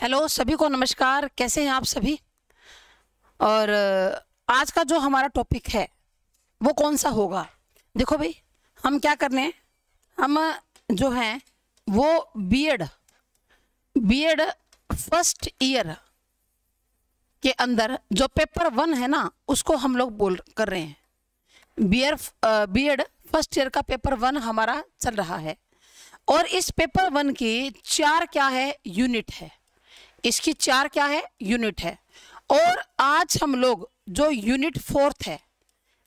hello सभी को नमस्कार कैसे हैं आप सभी और आज का जो हमारा टॉपिक है वो कौन सा होगा देखो भाई हम क्या करने हैं हम जो हैं वो बीएड बीएड फर्स्ट ईयर के अंदर जो पेपर वन है ना उसको हम लोग बोल कर रहे हैं बीएड बीएड फर्स्ट ईयर का पेपर वन हमारा चल रहा है और इस पेपर वन की चार क्या है यूनिट है इसकी चार क्या है यूनिट है और आज हम लोग जो यूनिट फोर्थ है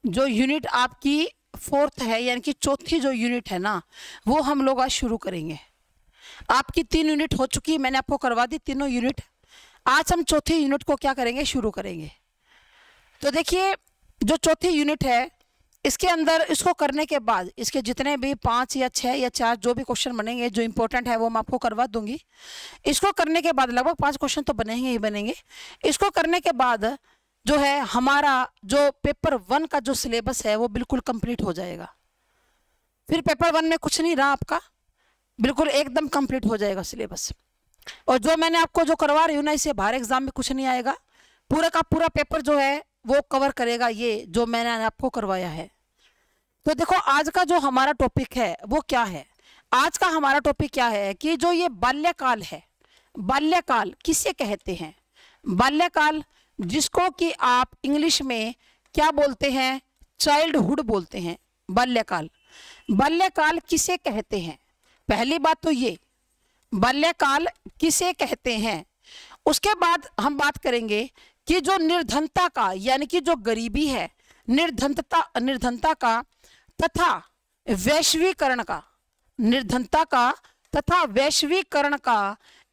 जो यूनिट आपकी फोर्थ है यानी कि चौथी जो यूनिट है ना वो हम लोग आज शुरू करेंगे आपकी तीन यूनिट हो चुकी है मैंने आपको करवा दी तीनों यूनिट आज हम चौथी यूनिट को क्या करेंगे शुरू करेंगे तो देखिए जो चौथी यूनिट है इसके अंदर इसको करने के बाद इसके जितने भी पाँच या छः या चार जो भी क्वेश्चन बनेंगे जो इंपॉर्टेंट है वो मैं आपको करवा दूंगी इसको करने के बाद लगभग पाँच क्वेश्चन तो बनेंगे ही बनेंगे इसको करने के बाद जो है हमारा जो पेपर वन का जो सिलेबस है वो बिल्कुल कंप्लीट हो जाएगा फिर पेपर वन में कुछ नहीं रहा आपका बिल्कुल एकदम कंप्लीट हो जाएगा सिलेबस और जो मैंने आपको जो करवा रही हूँ ना इससे बाहर एग्जाम में कुछ नहीं आएगा पूरा का पूरा पेपर जो है वो कवर करेगा ये जो मैंने आपको करवाया है तो देखो आज का जो हमारा टॉपिक है वो क्या है आज का हमारा टॉपिक क्या है कि जो ये बाल्यकाल है बाल्यकाल किसे कहते हैं बाल्यकाल जिसको कि आप इंग्लिश में क्या बोलते हैं चाइल्डहुड बोलते हैं बाल्यकाल बाल्यकाल किसे कहते हैं पहली बात तो ये बाल्यकाल किसे कहते हैं उसके बाद हम बात करेंगे कि जो निर्धनता का यानी कि जो गरीबी है निर्धनता निर्धनता का तथा वैश्वीकरण का निर्धनता का तथा वैश्वीकरण का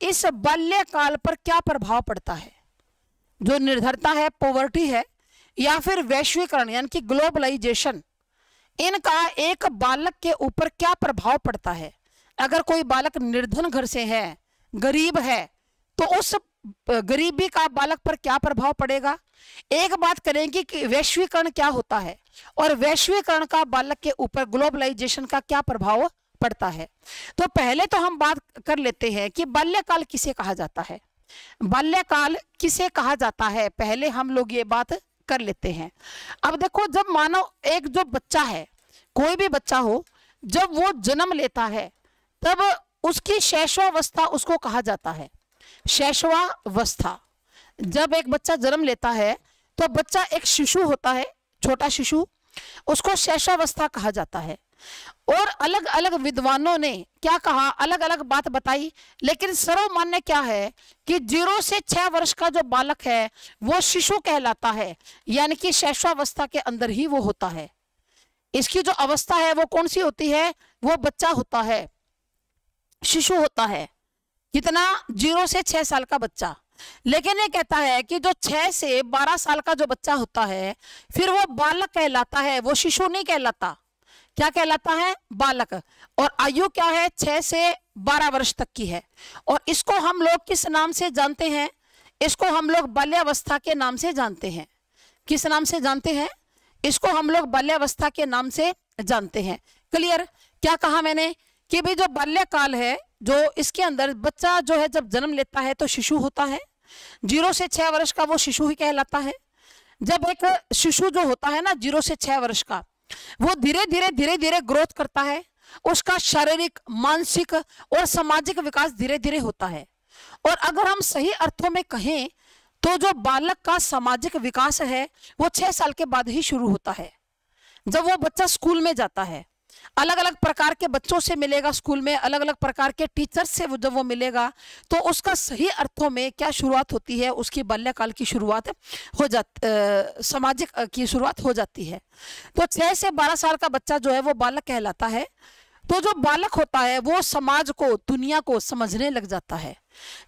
इस बाल्यकाल पर क्या प्रभाव पड़ता है जो निर्धनता है पोवर्टी है या फिर वैश्वीकरण यानी कि ग्लोबलाइजेशन इनका एक बालक के ऊपर क्या प्रभाव पड़ता है अगर कोई बालक निर्धन घर से है गरीब है तो उस गरीबी का बालक पर क्या प्रभाव पड़ेगा एक बात करेंगे कि वैश्वीकरण क्या होता है और वैश्वीकरण का बालक के ऊपर ग्लोबलाइजेशन का क्या प्रभाव पड़ता है तो पहले तो हम बात कर लेते हैं कि बाल्यकाल किसे कहा जाता है बाल्यकाल किसे कहा जाता है पहले हम लोग ये बात कर लेते हैं अब देखो जब मानो एक जो बच्चा है कोई भी बच्चा हो जब वो जन्म लेता है तब उसकी शैशवावस्था उसको कहा जाता है शैशवावस्था जब एक बच्चा जन्म लेता है तो बच्चा एक शिशु होता है छोटा शिशु उसको शैशवावस्था कहा जाता है और अलग अलग विद्वानों ने क्या कहा अलग अलग बात बताई लेकिन सर्वमान्य क्या है कि जीरो से छह वर्ष का जो बालक है वो शिशु कहलाता है यानी कि शैशवावस्था के अंदर ही वो होता है इसकी जो अवस्था है वो कौन सी होती है वो बच्चा होता है शिशु होता है कितना जीरो से छह साल का बच्चा लेकिन ये कहता है कि जो छह से बारह साल का जो बच्चा होता है फिर वो बालक कहलाता है वो शिशु नहीं कहलाता क्या कहलाता है बालक और आयु क्या है छह से बारह वर्ष तक की है और इसको हम लोग किस नाम से जानते हैं इसको हम लोग बाल्यावस्था के नाम से जानते हैं किस नाम से जानते हैं इसको हम लोग बाल्यावस्था के नाम से जानते हैं क्लियर क्या कहा मैंने कि भाई जो बाल्यकाल है जो इसके अंदर बच्चा जो है जब जन्म लेता है तो शिशु होता है जीरो से छह वर्ष का वो शिशु ही कहलाता है जब एक शिशु जो होता है ना जीरो से छह वर्ष का वो धीरे धीरे धीरे धीरे ग्रोथ करता है उसका शारीरिक मानसिक और सामाजिक विकास धीरे धीरे होता है और अगर हम सही अर्थों में कहें तो जो बालक का सामाजिक विकास है वो छह साल के बाद ही शुरू होता है जब वो बच्चा स्कूल में जाता है अलग अलग प्रकार के बच्चों से मिलेगा स्कूल में अलग अलग प्रकार के टीचर से जब वो मिलेगा तो उसका सही अर्थों में क्या शुरुआत होती है उसकी बाल्यकाल की शुरुआत हो जाती सामाजिक की शुरुआत हो जाती है तो छः से बारह साल का बच्चा जो है वो बालक कहलाता है तो जो बालक होता है वो समाज को दुनिया को समझने लग जाता है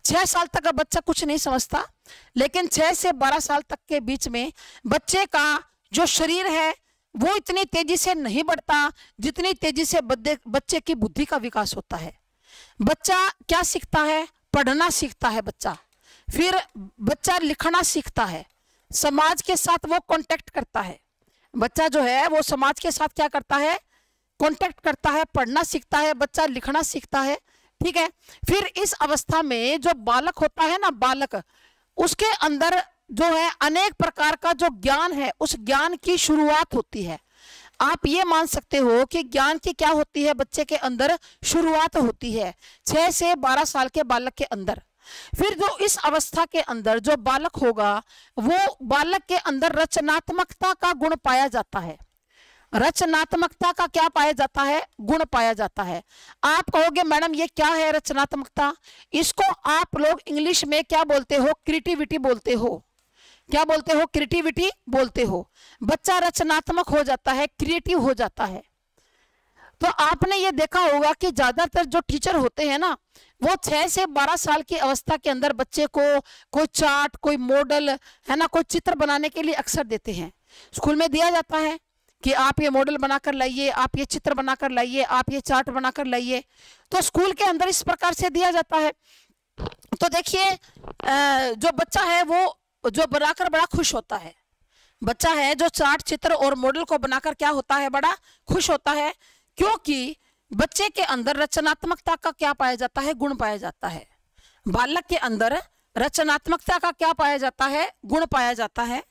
छः साल तक का बच्चा कुछ नहीं समझता लेकिन छः से बारह साल तक के बीच में बच्चे का जो शरीर है वो इतनी तेजी से नहीं बढ़ता जितनी तेजी से बच्चे की बुद्धि का विकास होता है बच्चा क्या सीखता है पढ़ना सीखता है बच्चा फिर बच्चा लिखना सीखता है समाज के साथ वो कांटेक्ट करता है बच्चा जो है वो समाज के साथ क्या करता है कांटेक्ट करता है पढ़ना सीखता है बच्चा लिखना सीखता है ठीक है फिर इस अवस्था में जो बालक होता है ना बालक उसके अंदर जो है अनेक प्रकार का जो ज्ञान है उस ज्ञान की शुरुआत होती है आप ये मान सकते हो कि ज्ञान की क्या होती है बच्चे के अंदर शुरुआत होती है छह से बारह साल के बालक के अंदर फिर जो इस अवस्था के अंदर जो बालक होगा वो बालक के अंदर रचनात्मकता का गुण पाया जाता है रचनात्मकता का क्या पाया जाता है गुण पाया जाता है आप कहोगे मैडम ये क्या है रचनात्मकता इसको आप लोग इंग्लिश में क्या बोलते हो क्रिएटिविटी बोलते हो क्या बोलते हो क्रिएटिविटी बोलते हो बच्चा रचनात्मक हो जाता है क्रिएटिव हो जाता है तो आपने ये देखा होगा कि ज्यादातर जो टीचर होते हैं ना वो छह से बारह साल की अवस्था के अंदर बच्चे को कोई चार्ट कोई मॉडल है ना कोई चित्र बनाने के लिए अक्सर देते हैं स्कूल में दिया जाता है कि आप ये मॉडल बनाकर लाइए आप ये चित्र बनाकर लाइए आप ये चार्ट बनाकर लाइए तो स्कूल के अंदर इस प्रकार से दिया जाता है तो देखिए जो बच्चा है वो जो बनाकर बड़ा खुश होता है बच्चा है जो चार्ट चित्र और मॉडल को बनाकर क्या होता है बड़ा खुश होता है क्योंकि बच्चे के अंदर रचनात्मकता का क्या पाया जाता है गुण पाया जाता है बालक के अंदर रचनात्मकता का क्या पाया जाता है गुण पाया जाता है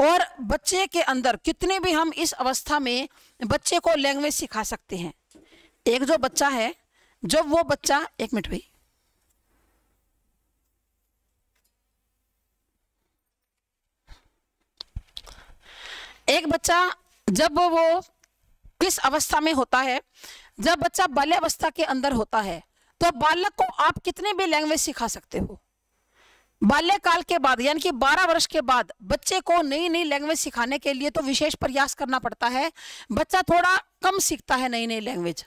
और बच्चे के अंदर कितने भी हम इस अवस्था में बच्चे को लैंग्वेज सिखा सकते हैं एक जो बच्चा है जब वो बच्चा एक मिनट भाई एक बच्चा जब वो किस अवस्था में होता है जब बच्चा बाल्य अवस्था के अंदर होता है तो बालक को आप कितने भी लैंग्वेज सिखा सकते हो बाल्यकाल के बाद यानी कि 12 वर्ष के बाद बच्चे को नई नई लैंग्वेज सिखाने के लिए तो विशेष प्रयास करना पड़ता है बच्चा थोड़ा कम सीखता है नई नई लैंग्वेज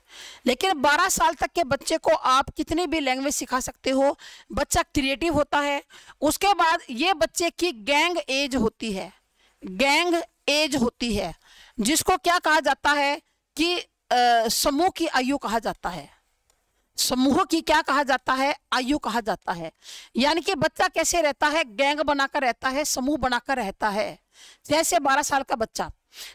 लेकिन 12 साल तक के बच्चे को आप कितनी भी लैंग्वेज सिखा सकते हो बच्चा क्रिएटिव होता है उसके बाद ये बच्चे की गैंग एज होती है गैंग एज होती है जिसको क्या कहा जाता है कि समूह की आयु कहा जाता है समूह की क्या कहा जाता है आयु कहा जाता है यानी कि बच्चा कैसे रहता है गैंग बनाकर रहता है समूह बनाकर रहता है छह से बारह साल का बच्चा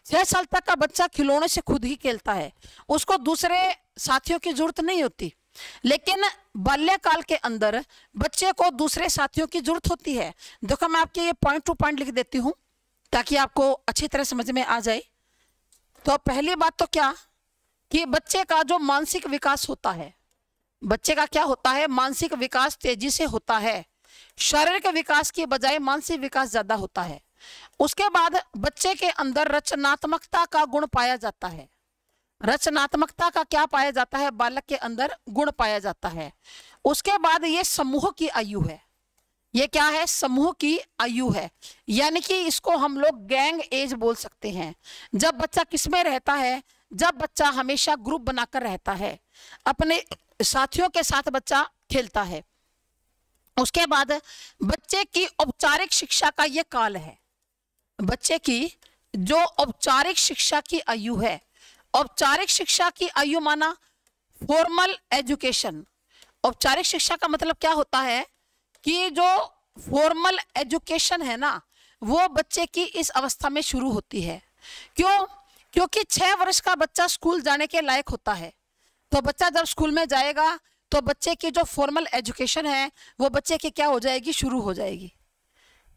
छह साल तक का बच्चा खिलौने से खुद ही खेलता है उसको दूसरे साथियों की जरूरत नहीं होती लेकिन बाल्यकाल के अंदर बच्चे को दूसरे साथियों की जरूरत होती है देखो मैं आपके ये पॉइंट टू पॉइंट लिख देती हूँ ताकि आपको अच्छी तरह समझ में आ जाए तो पहली बात तो क्या कि बच्चे का जो मानसिक विकास होता है बच्चे का क्या होता है मानसिक विकास तेजी से होता है शारीरिक विकास के बजाय मानसिक विकास ज्यादा होता है उसके बाद बच्चे के अंदर रचनात्मकता का गुण पाया जाता है रचनात्मकता का क्या पाया जाता है बालक के अंदर गुण पाया जाता है उसके बाद ये समूह की आयु है ये क्या है समूह की आयु है यानी कि इसको हम लोग गैंग एज बोल सकते हैं जब बच्चा किस में रहता है जब बच्चा हमेशा ग्रुप बनाकर रहता है अपने साथियों के साथ बच्चा खेलता है उसके बाद बच्चे की औपचारिक शिक्षा का ये काल है बच्चे की जो औपचारिक शिक्षा की आयु है औपचारिक शिक्षा की आयु माना फॉर्मल एजुकेशन औपचारिक शिक्षा का मतलब क्या होता है कि जो फॉर्मल एजुकेशन है ना वो बच्चे की इस अवस्था में शुरू होती है क्यों क्योंकि छः वर्ष का बच्चा स्कूल जाने के लायक होता है तो बच्चा जब स्कूल में जाएगा तो बच्चे की जो फॉर्मल एजुकेशन है वो बच्चे की क्या हो जाएगी शुरू हो जाएगी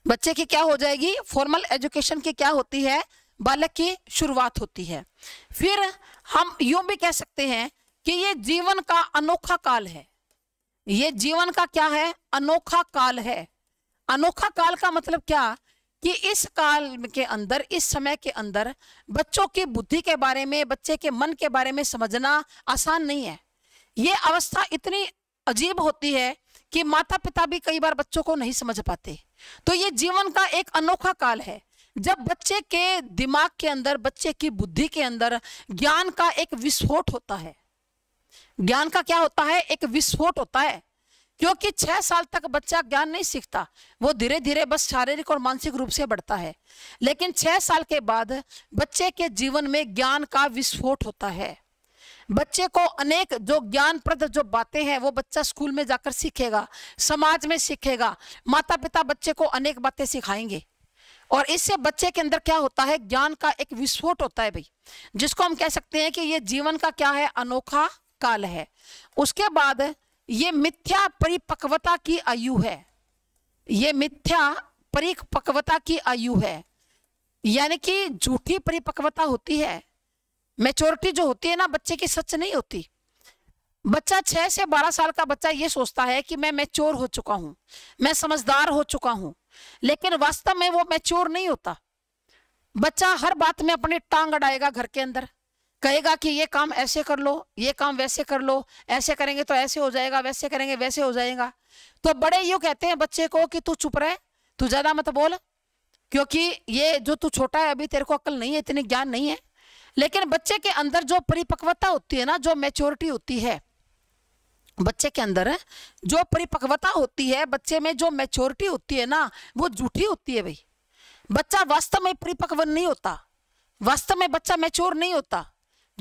बच्चे की क्या हो जाएगी फॉर्मल एजुकेशन की क्या होती है बालक की शुरुआत होती है फिर हम यूं भी कह सकते हैं कि ये जीवन का अनोखा काल है ये जीवन का क्या है अनोखा काल है अनोखा काल का मतलब क्या कि इस काल के अंदर इस समय के अंदर बच्चों की बुद्धि के बारे में बच्चे के मन के बारे में समझना आसान नहीं है ये अवस्था इतनी अजीब होती है कि माता पिता भी कई बार बच्चों को नहीं समझ पाते तो ये जीवन का एक अनोखा काल है जब बच्चे के दिमाग के अंदर बच्चे की बुद्धि के अंदर ज्ञान का एक विस्फोट होता है ज्ञान का क्या होता है एक विस्फोट होता है क्योंकि छह साल तक बच्चा ज्ञान नहीं सीखता वो धीरे धीरे बस शारीरिक और मानसिक रूप से बढ़ता है लेकिन छह साल के बाद बच्चे के जीवन में ज्ञान का विस्फोट होता है बच्चे को अनेक जो ज्ञानप्रद जो बातें हैं वो बच्चा स्कूल में जाकर सीखेगा समाज में सीखेगा माता पिता बच्चे को अनेक बातें सिखाएंगे और इससे बच्चे के अंदर क्या होता है ज्ञान का एक विस्फोट होता है भाई जिसको हम कह सकते हैं कि ये जीवन का क्या है अनोखा काल है उसके बाद ये मिथ्या परिपक्वता की आयु है ये मिथ्या परिपक्वता की आयु है यानी कि झूठी परिपक्वता होती है मेचोरिटी जो होती है ना बच्चे की सच नहीं होती बच्चा छह से बारह साल का बच्चा ये सोचता है कि मैं मैच्योर हो चुका हूं मैं समझदार हो चुका हूं लेकिन वास्तव में वो मैच्योर नहीं होता बच्चा हर बात में अपनी टांग अड़ाएगा घर के अंदर कहेगा कि ये काम ऐसे कर लो ये काम वैसे कर लो ऐसे करेंगे तो ऐसे हो जाएगा वैसे करेंगे वैसे हो जाएगा तो बड़े यू कहते हैं बच्चे को कि तू चुप रहे तू ज़्यादा मत बोल क्योंकि ये जो तू छोटा है अभी तेरे को अक्ल नहीं है इतने ज्ञान नहीं है लेकिन बच्चे के अंदर जो परिपक्वता होती है ना जो मेच्योरिटी होती है बच्चे के अंदर जो परिपक्वता होती है बच्चे में जो मेच्योरिटी होती है ना वो झूठी होती है भाई बच्चा वास्तव में परिपक्व नहीं होता वास्तव में बच्चा मेच्योर नहीं होता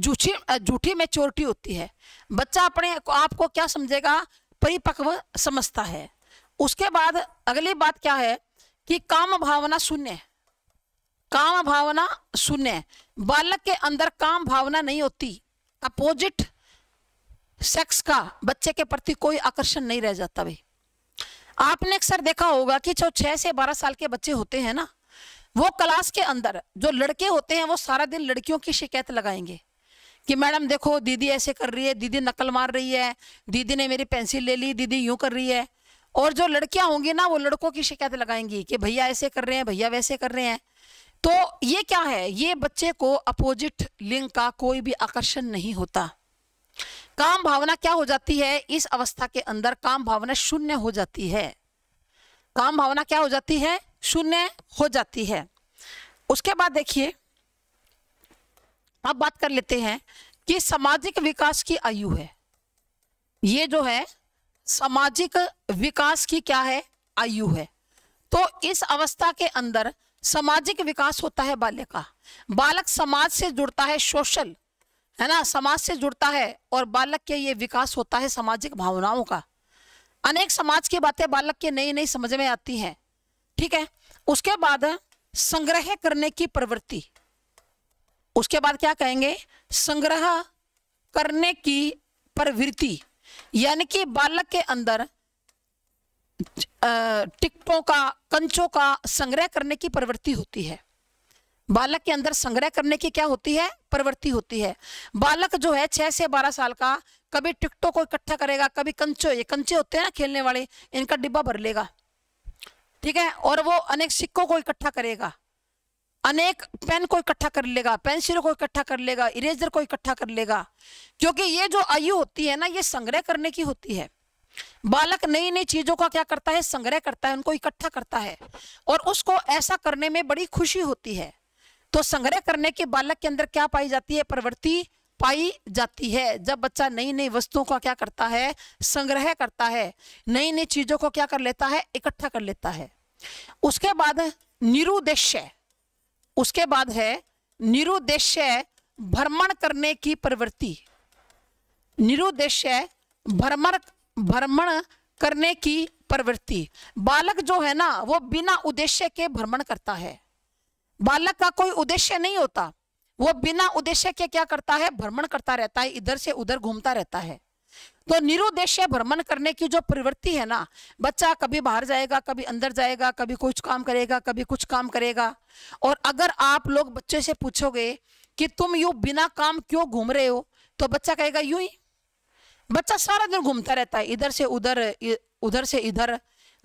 जूठी में चोरटी होती है बच्चा अपने आप को क्या समझेगा परिपक्व समझता है उसके बाद अगली बात क्या है कि काम भावना शून्य काम भावना शून्य बालक के अंदर काम भावना नहीं होती अपोजिट सेक्स का बच्चे के प्रति कोई आकर्षण नहीं रह जाता भाई आपने अक्सर देखा होगा कि जो छह से बारह साल के बच्चे होते हैं ना वो क्लास के अंदर जो लड़के होते हैं वो सारा दिन लड़कियों की शिकायत लगाएंगे कि मैडम देखो दीदी ऐसे कर रही है दीदी नकल मार रही है दीदी ने मेरी पेंसिल ले ली दीदी यूं कर रही है और जो लड़कियां होंगी ना वो लड़कों की शिकायत लगाएंगी कि भैया ऐसे कर रहे हैं भैया वैसे कर रहे हैं तो ये क्या है ये बच्चे को अपोजिट लिंग का कोई भी आकर्षण नहीं होता काम भावना क्या हो जाती है इस अवस्था के अंदर काम भावना शून्य हो जाती है काम भावना क्या हो जाती है शून्य हो जाती है उसके बाद देखिए अब बात कर लेते हैं कि सामाजिक विकास की आयु है ये जो है सामाजिक विकास की क्या है आयु है तो इस अवस्था के अंदर सामाजिक विकास होता है बाल्य का बालक समाज से जुड़ता है सोशल है ना समाज से जुड़ता है और बालक के ये विकास होता है सामाजिक भावनाओं का अनेक समाज की बातें बालक के नई नई समझ में आती हैं ठीक है उसके बाद संग्रह करने की प्रवृत्ति उसके बाद क्या कहेंगे संग्रह करने की प्रवृत्ति यानी कि बालक के अंदर टिकटों का कंचों का संग्रह करने की प्रवृत्ति होती है बालक के अंदर संग्रह करने की क्या होती है प्रवृत्ति होती है बालक जो है छह से बारह साल का कभी टिकटों को इकट्ठा करेगा कभी कंचो ये कंचे होते हैं ना खेलने वाले इनका डिब्बा भर लेगा ठीक है और वो अनेक सिक्कों को इकट्ठा करेगा अनेक पेन को इकट्ठा कर लेगा पेंसिल को इकट्ठा कर लेगा इरेजर को इकट्ठा कर लेगा क्योंकि ये जो आयु होती है ना ये संग्रह करने की होती है बालक नई नई चीजों का क्या करता है संग्रह करता है उनको इकट्ठा करता है और उसको ऐसा करने में बड़ी खुशी होती है तो संग्रह करने के बालक के अंदर क्या पाई जाती है प्रवृत्ति पाई जाती है जब बच्चा नई नई वस्तुओं का क्या करता है संग्रह करता है नई नई चीजों को क्या कर लेता है इकट्ठा कर लेता है उसके बाद निरुद्देश्य उसके बाद है निरुद्देश्य भ्रमण करने की प्रवृत्ति निरुद्देश्य भ्रमण भ्रमण करने की प्रवृत्ति बालक जो है ना वो बिना उद्देश्य के भ्रमण करता है बालक का कोई उद्देश्य नहीं होता वो बिना उद्देश्य के क्या करता है भ्रमण करता रहता है इधर से उधर घूमता रहता है तो निरुद्देश्य भ्रमण करने की जो प्रवृत्ति है ना बच्चा कभी बाहर जाएगा कभी अंदर जाएगा कभी कुछ काम करेगा कभी कुछ काम करेगा और अगर आप लोग बच्चे से पूछोगे कि तुम यूँ बिना काम क्यों घूम रहे हो तो बच्चा कहेगा यूं ही बच्चा सारा दिन घूमता रहता है इधर से उधर उधर से इधर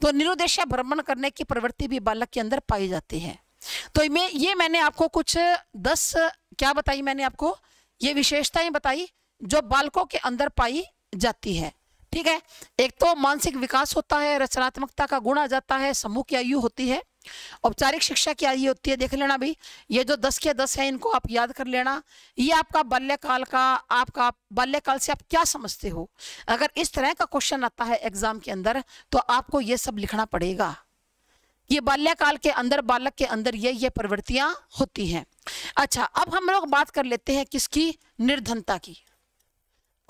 तो निरुद्देश्य भ्रमण करने की प्रवृत्ति भी बालक के अंदर पाई जाती है तो मैं ये मैंने आपको कुछ दस क्या बताई मैंने आपको ये विशेषताएं बताई जो बालकों के अंदर पाई जाती है ठीक है एक तो मानसिक विकास होता है रचनात्मकता का गुण आ जाता है समूह की आयु होती है औपचारिक शिक्षा की आयु होती है देख लेना भी ये जो दस के दस है इनको आप याद कर लेना ये आपका बाल्यकाल का आपका बाल्यकाल से आप क्या समझते हो अगर इस तरह का क्वेश्चन आता है एग्जाम के अंदर तो आपको ये सब लिखना पड़ेगा ये बाल्यकाल के अंदर बालक के अंदर ये ये प्रवृत्तियां होती हैं अच्छा अब हम लोग बात कर लेते हैं किसकी निर्धनता की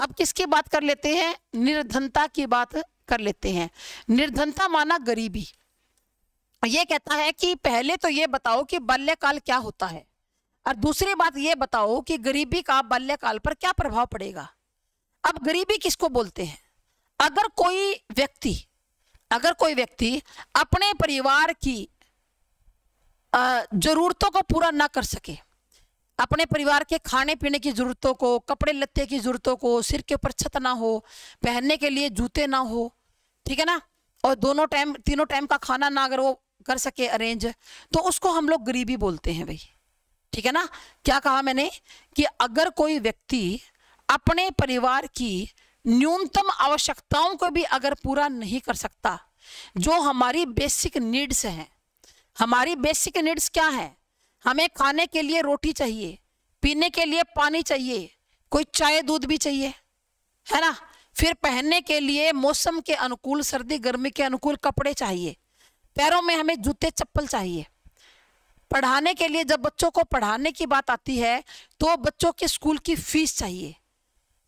अब किसकी बात कर लेते हैं निर्धनता की बात कर लेते हैं निर्धनता माना गरीबी ये कहता है कि पहले तो ये बताओ कि बाल्यकाल क्या होता है और दूसरी बात ये बताओ कि गरीबी का बाल्यकाल पर क्या प्रभाव पड़ेगा अब गरीबी किसको बोलते हैं अगर कोई व्यक्ति अगर कोई व्यक्ति अपने परिवार की जरूरतों को पूरा ना कर सके अपने परिवार के खाने पीने की ज़रूरतों को कपड़े लत्ते की ज़रूरतों को सिर के ऊपर छत ना हो पहनने के लिए जूते ना हो ठीक है ना और दोनों टाइम तीनों टाइम का खाना ना अगर वो कर सके अरेंज तो उसको हम लोग गरीबी बोलते हैं भाई ठीक है ना क्या कहा मैंने कि अगर कोई व्यक्ति अपने परिवार की न्यूनतम आवश्यकताओं को भी अगर पूरा नहीं कर सकता जो हमारी बेसिक नीड्स हैं हमारी बेसिक नीड्स क्या हैं हमें खाने के लिए रोटी चाहिए पीने के लिए पानी चाहिए कोई चाय दूध भी चाहिए है ना फिर पहनने के लिए मौसम के अनुकूल सर्दी गर्मी के अनुकूल कपड़े चाहिए पैरों में हमें जूते चप्पल चाहिए पढ़ाने के लिए जब बच्चों को पढ़ाने की बात आती है तो बच्चों के स्कूल की फीस चाहिए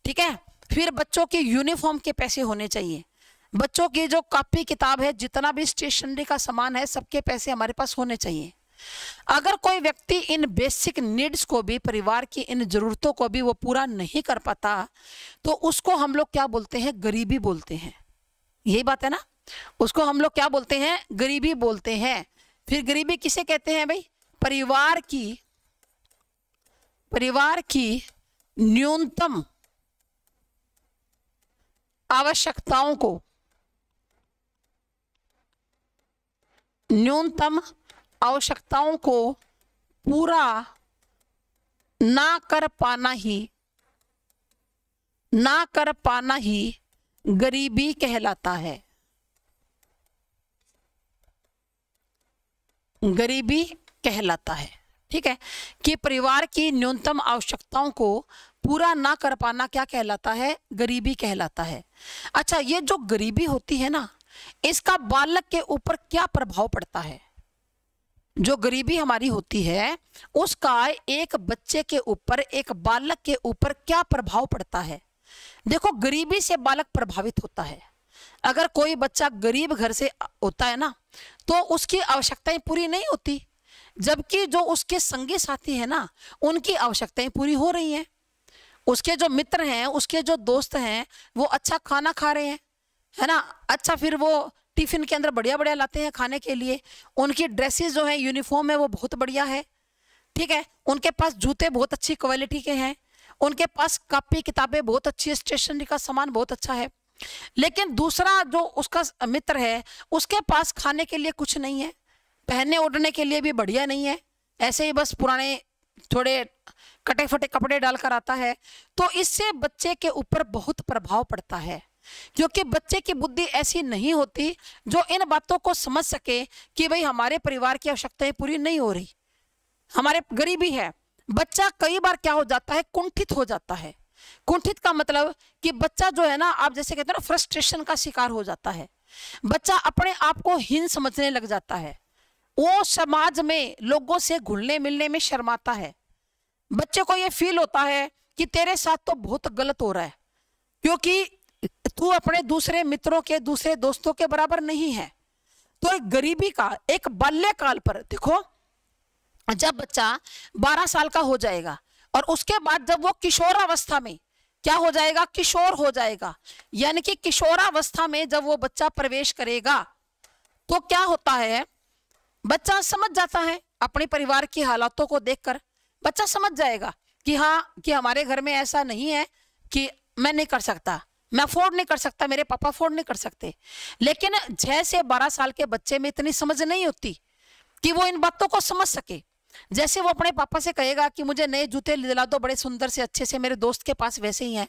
ठीक है फिर बच्चों के यूनिफॉर्म के पैसे होने चाहिए बच्चों की जो कॉपी किताब है जितना भी स्टेशनरी का सामान है सबके पैसे हमारे पास होने चाहिए अगर कोई व्यक्ति इन बेसिक नीड्स को भी परिवार की इन ज़रूरतों को भी वो पूरा नहीं कर पाता तो उसको हम लोग क्या बोलते हैं गरीबी बोलते हैं यही बात है ना उसको हम लोग क्या बोलते हैं गरीबी बोलते हैं फिर गरीबी किसे कहते हैं भाई परिवार की परिवार की न्यूनतम आवश्यकताओं को न्यूनतम आवश्यकताओं को पूरा ना कर पाना ही ना कर पाना ही गरीबी कहलाता है गरीबी कहलाता है ठीक है कि परिवार की न्यूनतम आवश्यकताओं को पूरा ना कर पाना क्या कहलाता है गरीबी कहलाता है अच्छा ये जो गरीबी होती है ना इसका बालक के ऊपर क्या प्रभाव पड़ता है जो गरीबी हमारी होती है उसका एक बच्चे के ऊपर एक बालक के ऊपर क्या प्रभाव पड़ता है देखो गरीबी से बालक प्रभावित होता है अगर कोई बच्चा गरीब घर से होता है ना तो उसकी आवश्यकताएं पूरी नहीं होती जबकि जो उसके संगी साथी है ना उनकी आवश्यकताएं पूरी हो रही हैं उसके जो मित्र हैं उसके जो दोस्त हैं वो अच्छा खाना खा रहे हैं है ना अच्छा फिर वो टिफ़िन के अंदर बढ़िया बढ़िया लाते हैं खाने के लिए उनकी ड्रेसेस जो है यूनिफॉर्म है वो बहुत बढ़िया है ठीक है उनके पास जूते बहुत अच्छी क्वालिटी के हैं उनके पास कापी किताबें बहुत अच्छी है स्टेशनरी का सामान बहुत अच्छा है लेकिन दूसरा जो उसका मित्र है उसके पास खाने के लिए कुछ नहीं है पहनने ओढ़ने के लिए भी बढ़िया नहीं है ऐसे ही बस पुराने थोड़े कटे फटे कपड़े डालकर आता है तो इससे बच्चे के ऊपर बहुत प्रभाव पड़ता है क्योंकि बच्चे की बुद्धि ऐसी नहीं होती जो इन बातों को समझ सके कि भाई हमारे परिवार की आवश्यकताएं पूरी नहीं हो रही हमारे गरीबी है बच्चा कई बार क्या हो जाता है कुंठित हो जाता है कुंठित का मतलब कि बच्चा जो है ना आप जैसे कहते हैं ना फ्रस्ट्रेशन का शिकार हो जाता है बच्चा अपने आप को हीन समझने लग जाता है वो समाज में लोगों से घुलने मिलने में शर्माता है बच्चे को ये फील होता है कि तेरे साथ तो बहुत गलत हो रहा है क्योंकि तू अपने दूसरे मित्रों के दूसरे दोस्तों के बराबर नहीं है तो एक गरीबी का एक बाल्यकाल पर देखो जब बच्चा बारह साल का हो जाएगा और उसके बाद जब वो किशोरावस्था में क्या हो जाएगा किशोर हो जाएगा यानी कि किशोरावस्था में जब वो बच्चा प्रवेश करेगा तो क्या होता है बच्चा समझ जाता है अपने परिवार की हालातों को देखकर बच्चा समझ जाएगा कि हाँ कि हमारे घर में ऐसा नहीं है कि मैं नहीं कर सकता मैं अफोर्ड नहीं कर सकता मेरे पापा अफोर्ड नहीं कर सकते लेकिन छह से बारह साल के बच्चे में इतनी समझ नहीं होती कि वो इन बातों को समझ सके जैसे वो अपने पापा से कहेगा कि मुझे नए जूते दिला दो बड़े सुंदर से अच्छे से मेरे दोस्त के पास वैसे ही हैं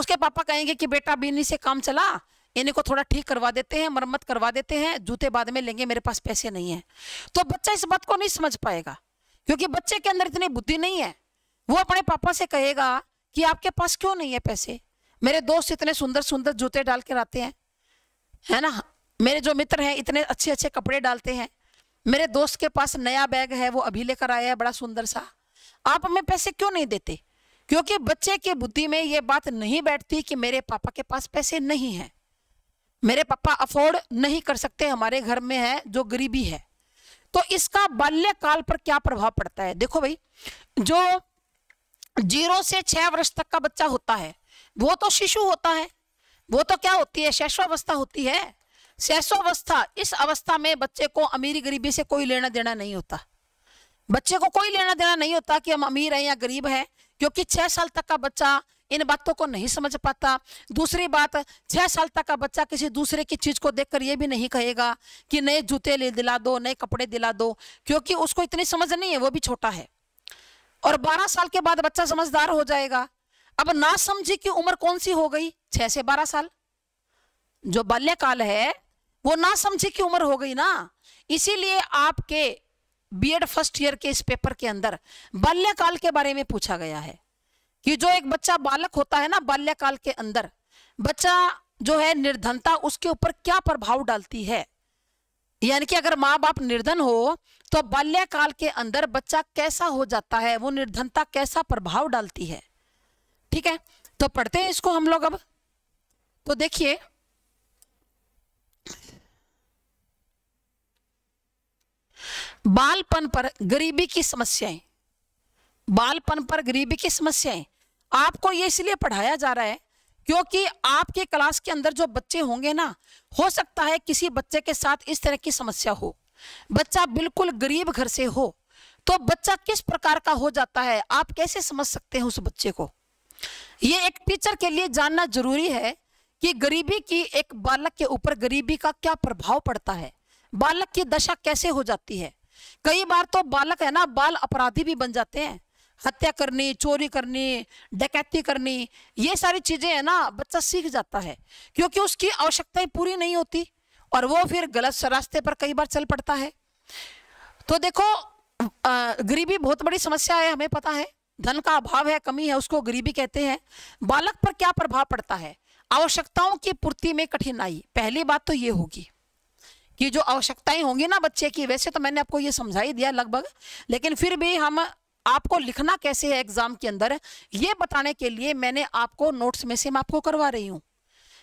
उसके पापा कहेंगे कि बेटा बीनी से काम चला इन्हें को थोड़ा ठीक करवा देते हैं मरम्मत करवा देते हैं जूते बाद में लेंगे मेरे पास पैसे नहीं है तो बच्चा इस बात को नहीं समझ पाएगा क्योंकि बच्चे के अंदर इतनी बुद्धि नहीं है वो अपने पापा से कहेगा कि आपके पास क्यों नहीं है पैसे मेरे दोस्त इतने सुंदर सुंदर जूते डाल के आते हैं है ना मेरे जो मित्र हैं इतने अच्छे अच्छे कपड़े डालते हैं मेरे दोस्त के पास नया बैग है वो अभी लेकर आया है बड़ा सुंदर सा आप हमें पैसे क्यों नहीं देते क्योंकि बच्चे की बुद्धि में ये बात नहीं बैठती कि मेरे पापा के पास पैसे नहीं है मेरे पापा अफोर्ड नहीं कर सकते हमारे घर में है जो गरीबी है तो इसका बाल्यकाल पर क्या प्रभाव पड़ता है देखो भाई जो जीरो से छह वर्ष तक का बच्चा होता है वो तो शिशु होता है वो तो क्या होती है शैशवावस्था होती है शैशवावस्था इस अवस्था में बच्चे को अमीरी गरीबी से कोई लेना देना नहीं होता बच्चे को कोई लेना देना नहीं होता कि हम अमीर हैं या गरीब हैं क्योंकि छह साल तक का बच्चा इन बातों को नहीं समझ पाता दूसरी बात छह साल तक का बच्चा किसी दूसरे की चीज को देखकर ये भी नहीं कहेगा कि नए जूते ले दिला दो नए कपड़े दिला दो क्योंकि उसको इतनी समझ नहीं है वो भी छोटा है और बारह साल के बाद बच्चा समझदार हो जाएगा अब ना समझे की उम्र कौन सी हो गई छह से बारह साल जो बाल्यकाल है वो ना समझे की उम्र हो गई ना इसीलिए आपके बीएड फर्स्ट ईयर के इस पेपर के अंदर बाल्यकाल के बारे में पूछा गया है कि जो एक बच्चा बालक होता है ना बाल्यकाल के अंदर बच्चा जो है निर्धनता उसके ऊपर क्या प्रभाव डालती है यानी कि अगर माँ बाप निर्धन हो तो बाल्यकाल के अंदर बच्चा कैसा हो जाता है वो निर्धनता कैसा प्रभाव डालती है ठीक है तो पढ़ते हैं इसको हम लोग अब तो देखिए बालपन पर गरीबी की समस्याएं बालपन पर गरीबी की समस्याएं आपको ये इसलिए पढ़ाया जा रहा है क्योंकि आपके क्लास के अंदर जो बच्चे होंगे ना हो सकता है किसी बच्चे के साथ इस तरह की समस्या हो बच्चा बिल्कुल गरीब घर से हो तो बच्चा किस प्रकार का हो जाता है आप कैसे समझ सकते हैं उस बच्चे को ये एक टीचर के लिए जानना जरूरी है कि गरीबी की एक बालक के ऊपर गरीबी का क्या प्रभाव पड़ता है बालक की दशा कैसे हो जाती है कई बार तो बालक है ना बाल अपराधी भी बन जाते हैं हत्या करनी चोरी करनी डकैती करनी ये सारी चीज़ें है ना बच्चा सीख जाता है क्योंकि उसकी आवश्यकताएं पूरी नहीं होती और वो फिर गलत रास्ते पर कई बार चल पड़ता है तो देखो गरीबी बहुत बड़ी समस्या है हमें पता है धन का अभाव है कमी है उसको गरीबी कहते हैं बालक पर क्या प्रभाव पड़ता है आवश्यकताओं की पूर्ति में कठिनाई पहली बात तो ये होगी कि जो आवश्यकताएं होंगी ना बच्चे की वैसे तो मैंने आपको ये समझा ही दिया लगभग लेकिन फिर भी हम आपको लिखना कैसे है एग्जाम के अंदर ये बताने के लिए मैंने आपको नोट्स में से मैं आपको करवा रही हूँ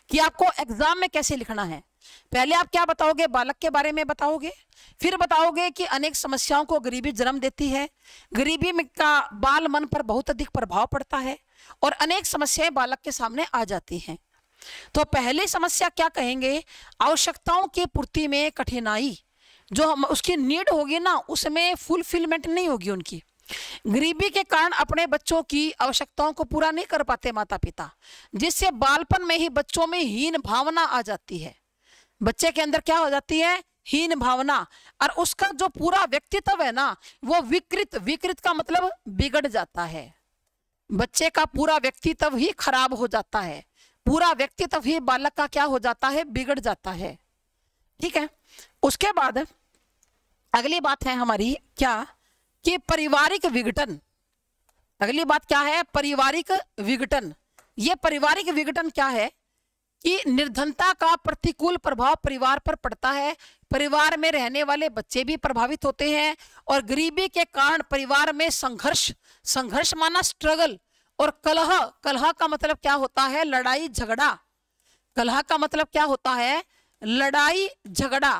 कि आपको एग्जाम में कैसे लिखना है पहले आप क्या बताओगे बालक के बारे में बताओगे फिर बताओगे कि अनेक समस्याओं को गरीबी जन्म देती है गरीबी में का बाल मन पर बहुत अधिक प्रभाव पड़ता है और अनेक समस्याएं बालक के सामने आ जाती हैं तो पहली समस्या क्या कहेंगे आवश्यकताओं की पूर्ति में कठिनाई जो हम उसकी नीड होगी ना उसमें फुलफिलमेंट नहीं होगी उनकी गरीबी के कारण अपने बच्चों की आवश्यकताओं को पूरा नहीं कर पाते माता पिता जिससे बालपन में ही बच्चों में हीन भावना आ जाती है बच्चे के अंदर क्या हो जाती है हीन भावना और उसका जो पूरा व्यक्तित्व है ना वो विकृत विकृत का मतलब बिगड़ जाता है बच्चे का पूरा व्यक्तित्व ही खराब हो जाता है पूरा व्यक्तित्व ही बालक का क्या हो जाता है बिगड़ जाता है ठीक है उसके बाद अगली बात है हमारी क्या कि पारिवारिक विघटन अगली बात क्या है पारिवारिक विघटन ये पारिवारिक विघटन क्या है कि निर्धनता का प्रतिकूल प्रभाव परिवार पर पड़ता है परिवार में रहने वाले बच्चे भी प्रभावित होते हैं और गरीबी के कारण परिवार में संघर्ष संघर्ष माना स्ट्रगल और कलह कलह का मतलब क्या होता है लड़ाई झगड़ा कलह का मतलब क्या होता है लड़ाई झगड़ा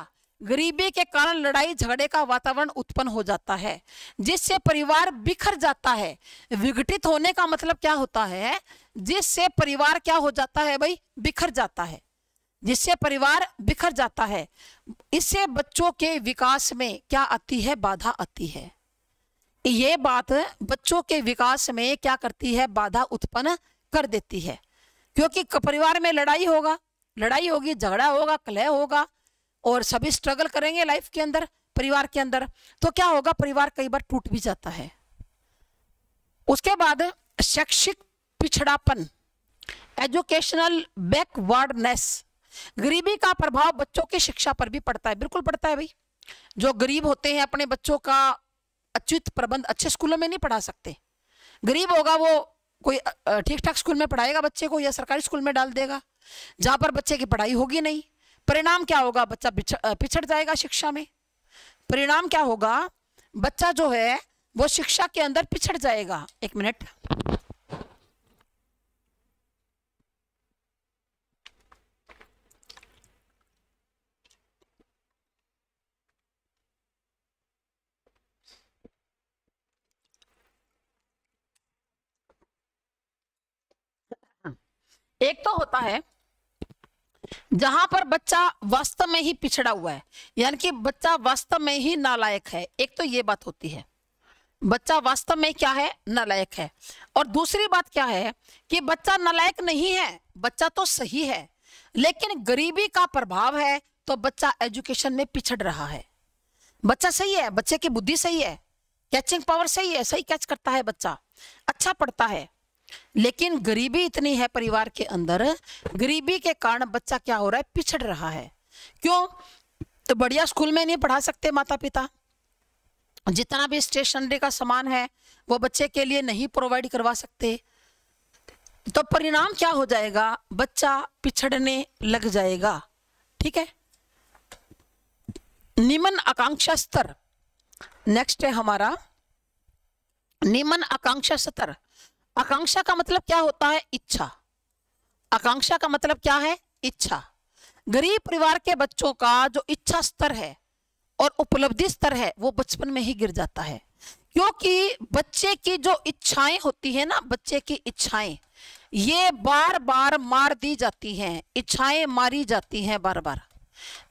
गरीबी के कारण लड़ाई झगड़े का वातावरण उत्पन्न हो जाता है जिससे परिवार बिखर जाता है विघटित होने का मतलब क्या होता है जिससे परिवार क्या हो जाता है भाई बिखर जाता है जिससे परिवार बिखर जाता है इससे बच्चों के विकास में क्या आती है बाधा आती है ये बात बच्चों के विकास में क्या करती है बाधा उत्पन्न कर देती है क्योंकि परिवार में लड़ाई होगा लड़ाई होगी झगड़ा होगा कलह होगा और सभी स्ट्रगल करेंगे लाइफ के अंदर परिवार के अंदर तो क्या होगा परिवार कई बार टूट भी जाता है उसके बाद शैक्षिक पिछड़ापन एजुकेशनल बैकवर्डनेस गरीबी का प्रभाव बच्चों की शिक्षा पर भी पड़ता है बिल्कुल पड़ता है भाई जो गरीब होते हैं अपने बच्चों का अच्युत प्रबंध अच्छे स्कूलों में नहीं पढ़ा सकते गरीब होगा वो कोई ठीक ठाक स्कूल में पढ़ाएगा बच्चे को या सरकारी स्कूल में डाल देगा जहाँ पर बच्चे की पढ़ाई होगी नहीं परिणाम क्या होगा बच्चा पिछड़ जाएगा शिक्षा में परिणाम क्या होगा बच्चा जो है वो शिक्षा के अंदर पिछड़ जाएगा एक मिनट एक तो होता है जहां पर बच्चा वास्तव में ही पिछड़ा हुआ है यानी कि बच्चा वास्तव में ही नालायक है एक तो ये बात होती है बच्चा वास्तव में क्या है नालायक है और दूसरी बात क्या है कि बच्चा नालायक नहीं है बच्चा तो सही है लेकिन गरीबी का प्रभाव है तो बच्चा एजुकेशन में पिछड़ रहा है बच्चा सही है बच्चे की बुद्धि सही है कैचिंग पावर सही है सही कैच करता है बच्चा अच्छा पढ़ता है लेकिन गरीबी इतनी है परिवार के अंदर गरीबी के कारण बच्चा क्या हो रहा है पिछड़ रहा है क्यों तो बढ़िया स्कूल में नहीं पढ़ा सकते माता पिता जितना भी स्टेशनरी का सामान है वो बच्चे के लिए नहीं प्रोवाइड करवा सकते तो परिणाम क्या हो जाएगा बच्चा पिछड़ने लग जाएगा ठीक है निम्न आकांक्षा स्तर नेक्स्ट है हमारा निम्न आकांक्षा स्तर आकांक्षा का मतलब क्या होता है इच्छा आकांक्षा का मतलब क्या है इच्छा गरीब परिवार के बच्चों का जो इच्छा स्तर है और उपलब्धि स्तर है वो बचपन में ही गिर जाता है क्योंकि बच्चे की जो इच्छाएं होती है ना बच्चे की इच्छाएं ये बार बार मार दी जाती हैं इच्छाएं मारी जाती हैं बार बार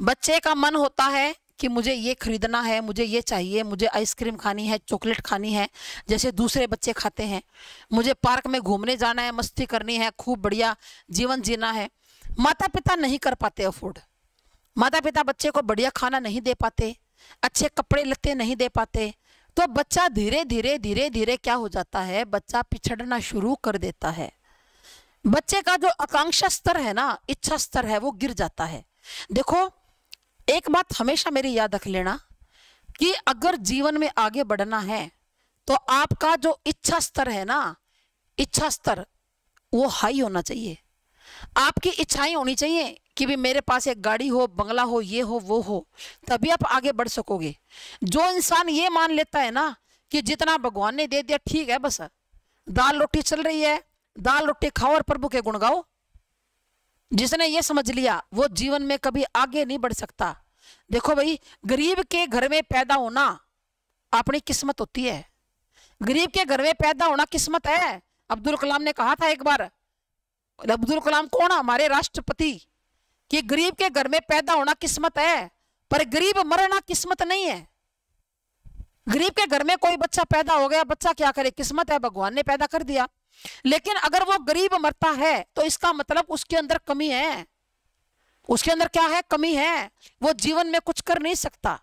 बच्चे का मन होता है कि मुझे ये ख़रीदना है मुझे ये चाहिए मुझे आइसक्रीम खानी है चॉकलेट खानी है जैसे दूसरे बच्चे खाते हैं मुझे पार्क में घूमने जाना है मस्ती करनी है खूब बढ़िया जीवन जीना है माता पिता नहीं कर पाते अफोर्ड माता पिता बच्चे को बढ़िया खाना नहीं दे पाते अच्छे कपड़े लत्ते नहीं दे पाते तो बच्चा धीरे धीरे धीरे धीरे क्या हो जाता है बच्चा पिछड़ना शुरू कर देता है बच्चे का जो आकांक्षा स्तर है ना इच्छा स्तर है वो गिर जाता है देखो एक बात हमेशा मेरी याद रख लेना कि अगर जीवन में आगे बढ़ना है तो आपका जो इच्छा स्तर है ना इच्छा स्तर वो हाई होना चाहिए आपकी इच्छाएं होनी चाहिए कि भी मेरे पास एक गाड़ी हो बंगला हो ये हो वो हो तभी आप आगे बढ़ सकोगे जो इंसान ये मान लेता है ना कि जितना भगवान ने दे दिया ठीक है बस दाल रोटी चल रही है दाल रोटी खाओ और प्रभु के गुण गाओ जिसने ये समझ लिया वो जीवन में कभी आगे नहीं बढ़ सकता देखो भाई गरीब के घर में पैदा होना अपनी किस्मत होती है गरीब के घर में पैदा होना किस्मत है अब्दुल कलाम ने कहा था एक बार अब्दुल कलाम कौन हमारे राष्ट्रपति कि गरीब के घर में पैदा होना किस्मत है पर गरीब मरना किस्मत नहीं है गरीब के घर में कोई बच्चा पैदा हो गया बच्चा क्या करे किस्मत है भगवान ने पैदा कर दिया लेकिन अगर वो गरीब मरता है तो इसका मतलब उसके अंदर कमी है उसके अंदर क्या है कमी है वो जीवन में कुछ कर नहीं सकता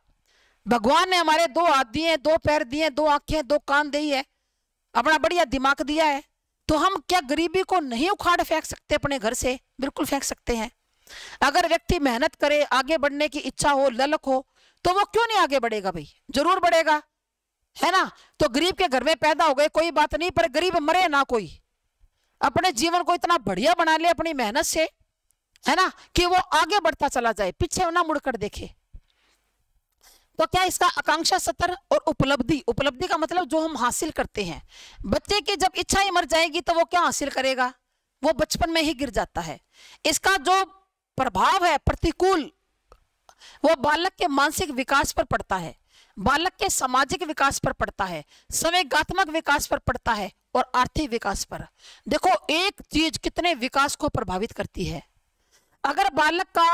भगवान ने हमारे दो हाथ दिए दो पैर दिए दो आंखें दो कान दी है अपना बढ़िया दिमाग दिया है तो हम क्या गरीबी को नहीं उखाड़ फेंक सकते अपने घर से बिल्कुल फेंक सकते हैं अगर व्यक्ति मेहनत करे आगे बढ़ने की इच्छा हो ललक हो तो वो क्यों नहीं आगे बढ़ेगा भाई जरूर बढ़ेगा है ना तो गरीब के घर में पैदा हो गए कोई बात नहीं पर गरीब मरे ना कोई अपने जीवन को इतना बढ़िया बना ले अपनी मेहनत से है ना कि वो आगे बढ़ता चला जाए पीछे ना मुड़कर देखे तो क्या इसका आकांक्षा सतर और उपलब्धि उपलब्धि का मतलब जो हम हासिल करते हैं बच्चे की जब इच्छा ही मर जाएगी तो वो क्या हासिल करेगा वो बचपन में ही गिर जाता है इसका जो प्रभाव है प्रतिकूल वो बालक के मानसिक विकास पर पड़ता है बालक के सामाजिक विकास पर पड़ता है संवेगात्मक विकास पर पड़ता है और आर्थिक विकास पर देखो एक चीज कितने विकास को प्रभावित करती है अगर बालक का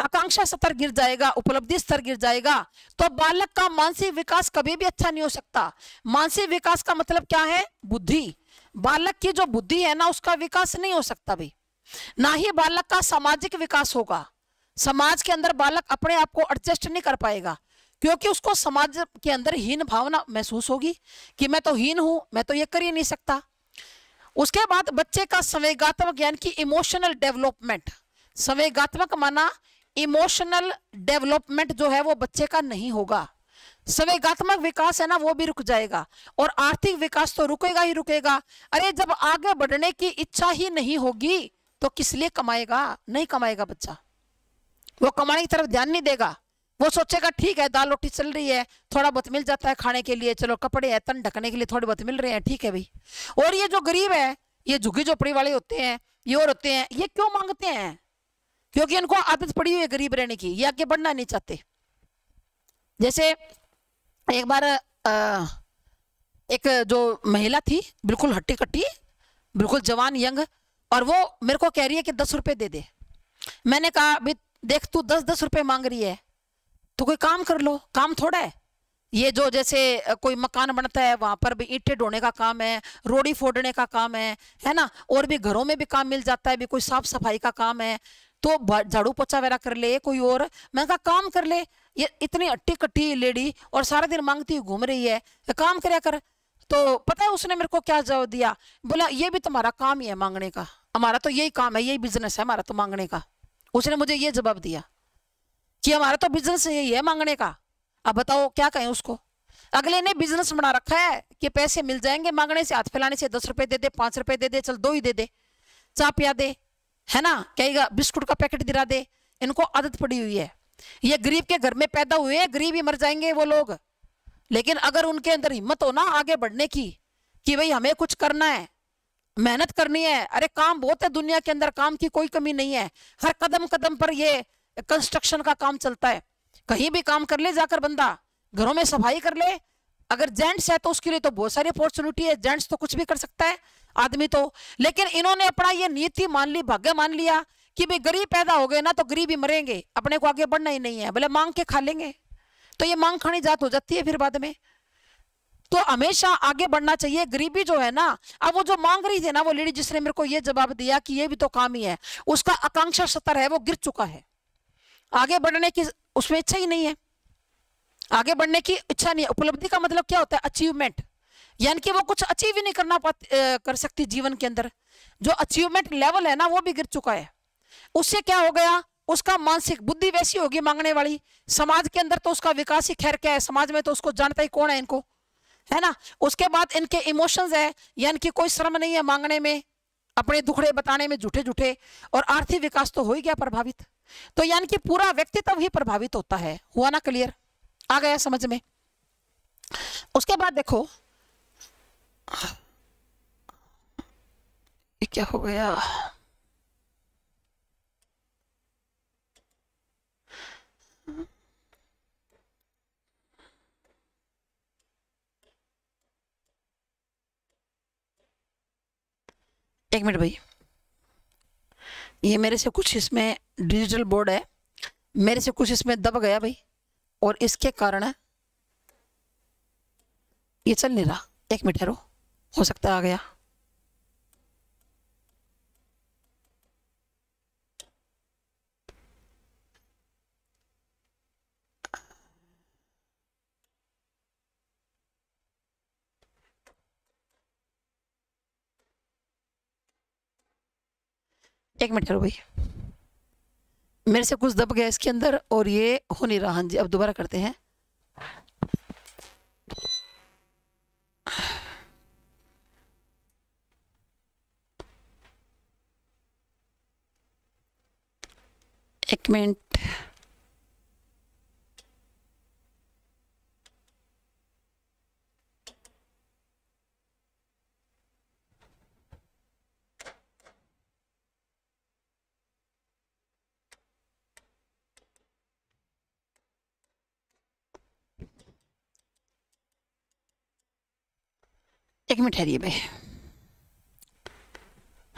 आकांक्षा स्तर गिर जाएगा उपलब्धि स्तर गिर जाएगा तो बालक का मानसिक विकास कभी भी अच्छा नहीं हो सकता मानसिक विकास का मतलब क्या है बुद्धि बालक की जो बुद्धि है ना उसका विकास नहीं हो सकता भाई ना ही बालक का सामाजिक विकास होगा समाज के अंदर बालक अपने आप को एडजस्ट नहीं कर पाएगा क्योंकि उसको समाज के अंदर हीन भावना महसूस होगी कि मैं तो हीन हूं मैं तो ये कर ही नहीं सकता उसके बाद बच्चे का संवेगात्मक ज्ञान की इमोशनल डेवलपमेंट संवेगात्मक माना इमोशनल डेवलपमेंट जो है वो बच्चे का नहीं होगा संवेगात्मक विकास है ना वो भी रुक जाएगा और आर्थिक विकास तो रुकेगा ही रुकेगा अरे जब आगे बढ़ने की इच्छा ही नहीं होगी तो किस लिए कमाएगा नहीं कमाएगा बच्चा वो कमाने की तरफ ध्यान नहीं देगा वो सोचेगा ठीक है दाल रोटी चल रही है थोड़ा बहुत मिल जाता है खाने के लिए चलो कपड़े है तन ढकने के लिए थोड़े बहुत मिल रहे हैं ठीक है भाई और ये जो गरीब है ये झुग्गी झोपड़ी वाले होते हैं ये और होते हैं ये क्यों मांगते हैं क्योंकि इनको आदत पड़ी हुई है गरीब रहने की ये आगे बढ़ना नहीं चाहते जैसे एक बार आ, एक जो महिला थी बिल्कुल हट्टी कट्टी बिल्कुल जवान यंग और वो मेरे को कह रही है कि दस रुपये दे दे मैंने कहा भाई देख तू दस दस रुपये मांग रही है तो कोई काम कर लो काम थोड़ा है ये जो जैसे कोई मकान बनता है वहां पर भी ईटे ढोने का काम है रोड़ी फोड़ने का काम है है ना और भी घरों में भी काम मिल जाता है भी कोई साफ सफाई का काम है तो झाड़ू पोछा वगैरह कर ले कोई और मैं कहा काम कर ले ये इतनी अट्टी कट्टी लेडी और सारा दिन मांगती हुई घूम रही है काम करे कर तो पता है उसने मेरे को क्या जवाब दिया बोला ये भी तुम्हारा काम ही है मांगने का हमारा तो यही काम है यही बिजनेस है हमारा तो मांगने का उसने मुझे ये जवाब दिया कि हमारा तो बिजनेस यही है मांगने का अब बताओ क्या कहें उसको अगले ने बिजनेस बना रखा है कि पैसे मिल जाएंगे मांगने से हाथ फैलाने से दस रुपए दे दे पांच रुपए दे दे चल दो ही दे दे चाह पिया दे है ना कहेगा बिस्कुट का पैकेट दिला दे इनको आदत पड़ी हुई है ये गरीब के घर में पैदा हुए हैं गरीब ही मर जाएंगे वो लोग लेकिन अगर उनके अंदर हिम्मत हो ना आगे बढ़ने की कि भाई हमें कुछ करना है मेहनत करनी है अरे काम बहुत है दुनिया के अंदर काम की कोई कमी नहीं है हर कदम कदम पर ये कंस्ट्रक्शन का काम चलता है कहीं भी काम कर ले जाकर बंदा घरों में सफाई कर ले अगर जेंट्स है तो उसके लिए तो बहुत सारी अपॉर्चुनिटी है जेंट्स तो कुछ भी कर सकता है आदमी तो लेकिन इन्होंने अपना ये नीति मान ली भाग्य मान लिया कि भाई गरीब पैदा हो गए ना तो गरीब ही मरेंगे अपने को आगे बढ़ना ही नहीं है भले मांग के खा लेंगे तो ये मांग खानी जात हो जाती है फिर बाद में तो हमेशा आगे बढ़ना चाहिए गरीबी जो है ना अब वो जो मांग रही थी ना वो लेडी जिसने मेरे को ये जवाब दिया कि ये भी तो काम ही है उसका आकांक्षा सतर है वो गिर चुका है आगे बढ़ने की उसमें इच्छा ही नहीं है आगे बढ़ने की इच्छा नहीं है उपलब्धि का मतलब क्या होता है अचीवमेंट यानी कि वो कुछ अचीव ही नहीं करना पा कर सकती जीवन के अंदर जो अचीवमेंट लेवल है ना वो भी गिर चुका है उससे क्या हो गया उसका मानसिक बुद्धि वैसी होगी मांगने वाली समाज के अंदर तो उसका विकास ही खैर क्या है समाज में तो उसको जानता ही कौन है इनको है ना उसके बाद इनके इमोशंस है यानी कि कोई श्रम नहीं है मांगने में अपने दुखड़े बताने में झूठे झूठे और आर्थिक विकास तो हो ही गया प्रभावित तो यानी कि पूरा व्यक्तित्व ही प्रभावित होता है हुआ ना क्लियर आ गया समझ में उसके बाद देखो ये क्या हो गया एक मिनट भाई ये मेरे से कुछ इसमें डिजिटल बोर्ड है मेरे से कुछ इसमें दब गया भाई और इसके कारण ये चल नहीं रहा एक मिनट रो हो सकता आ गया एक मिनट करो भाई मेरे से कुछ दब गया इसके अंदर और ये हो नहीं रहा हाँ जी अब दोबारा करते हैं एक मिनट एक मिनट ठहरिए भाई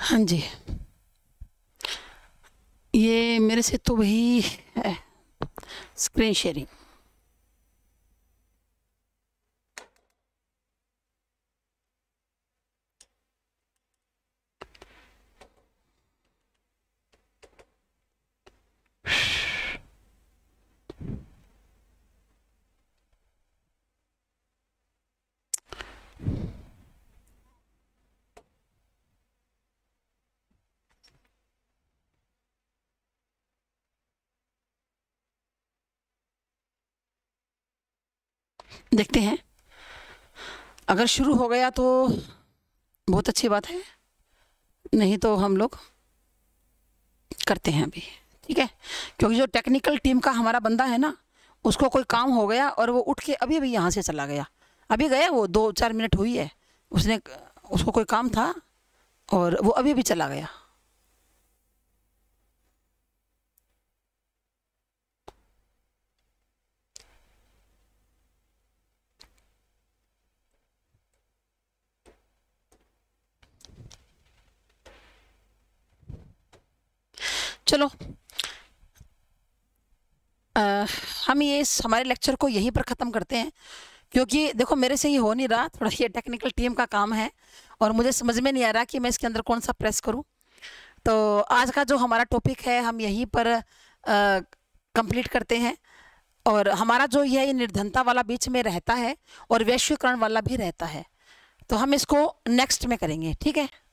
हाँ जी ये मेरे से तो वही है स्क्रीन शेयरिंग देखते हैं अगर शुरू हो गया तो बहुत अच्छी बात है नहीं तो हम लोग करते हैं अभी ठीक है क्योंकि जो टेक्निकल टीम का हमारा बंदा है ना उसको कोई काम हो गया और वो उठ के अभी अभी यहाँ से चला गया अभी गया वो दो चार मिनट हुई है उसने उसको कोई काम था और वो अभी अभी चला गया चलो आ, हम ये इस हमारे लेक्चर को यहीं पर ख़त्म करते हैं क्योंकि देखो मेरे से ये हो नहीं रहा थोड़ा ये टेक्निकल टीम का काम है और मुझे समझ में नहीं आ रहा कि मैं इसके अंदर कौन सा प्रेस करूं तो आज का जो हमारा टॉपिक है हम यहीं पर कंप्लीट करते हैं और हमारा जो यह ये निर्धनता वाला बीच में रहता है और वैश्वीकरण वाला भी रहता है तो हम इसको नेक्स्ट में करेंगे ठीक है